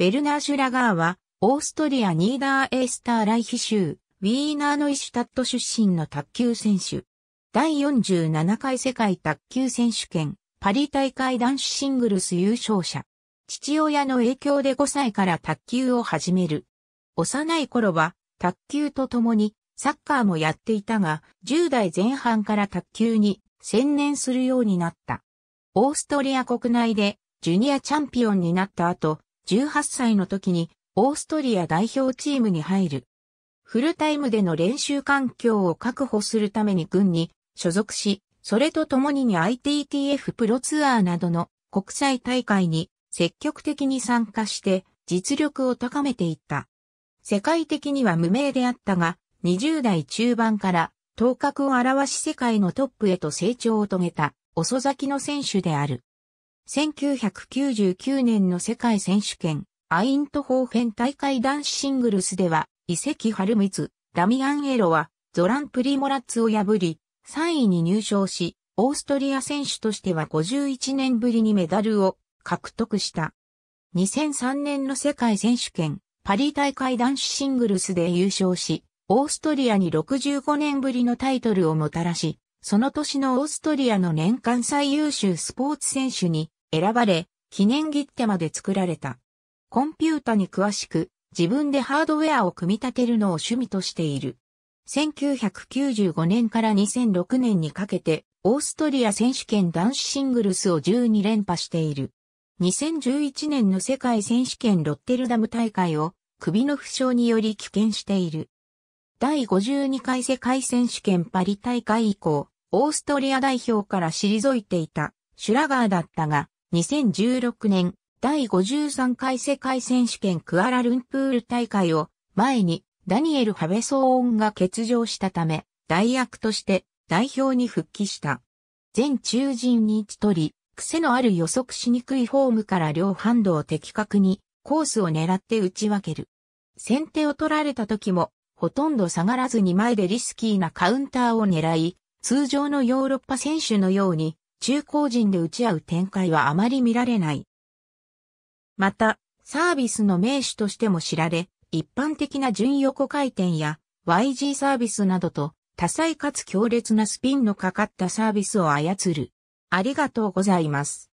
ベルナー・シュラガーは、オーストリア・ニーダー・エースター・ライヒ州、ウィーナーノイシュタット出身の卓球選手。第47回世界卓球選手権、パリ大会男子シングルス優勝者。父親の影響で5歳から卓球を始める。幼い頃は、卓球と共に、サッカーもやっていたが、10代前半から卓球に専念するようになった。オーストリア国内でジュニアチャンピオンになった後、18歳の時にオーストリア代表チームに入る。フルタイムでの練習環境を確保するために軍に所属し、それと共に ITTF プロツアーなどの国際大会に積極的に参加して実力を高めていった。世界的には無名であったが、20代中盤から頭角を現し世界のトップへと成長を遂げた遅咲きの選手である。1999年の世界選手権、アイントホーフェン大会男子シングルスでは、遺跡春光、ダミアンエロは、ゾラン・プリモラッツを破り、3位に入賞し、オーストリア選手としては51年ぶりにメダルを獲得した。2003年の世界選手権、パリ大会男子シングルスで優勝し、オーストリアに65年ぶりのタイトルをもたらし、その年のオーストリアの年間最優秀スポーツ選手に選ばれ、記念切手まで作られた。コンピュータに詳しく、自分でハードウェアを組み立てるのを趣味としている。1995年から2006年にかけて、オーストリア選手権男子シングルスを12連覇している。2011年の世界選手権ロッテルダム大会を首の負傷により棄権している。第52回世界選手権パリ大会以降、オーストリア代表から退いていたシュラガーだったが、2016年、第53回世界選手権クアラルンプール大会を前にダニエル・ハベソーンが欠場したため、代役として代表に復帰した。全中陣に位置取り、癖のある予測しにくいフォームから両ハンドを的確にコースを狙って打ち分ける。先手を取られた時も、ほとんど下がらずに前でリスキーなカウンターを狙い、通常のヨーロッパ選手のように中高人で打ち合う展開はあまり見られない。また、サービスの名手としても知られ、一般的な順横回転や YG サービスなどと多彩かつ強烈なスピンのかかったサービスを操る。ありがとうございます。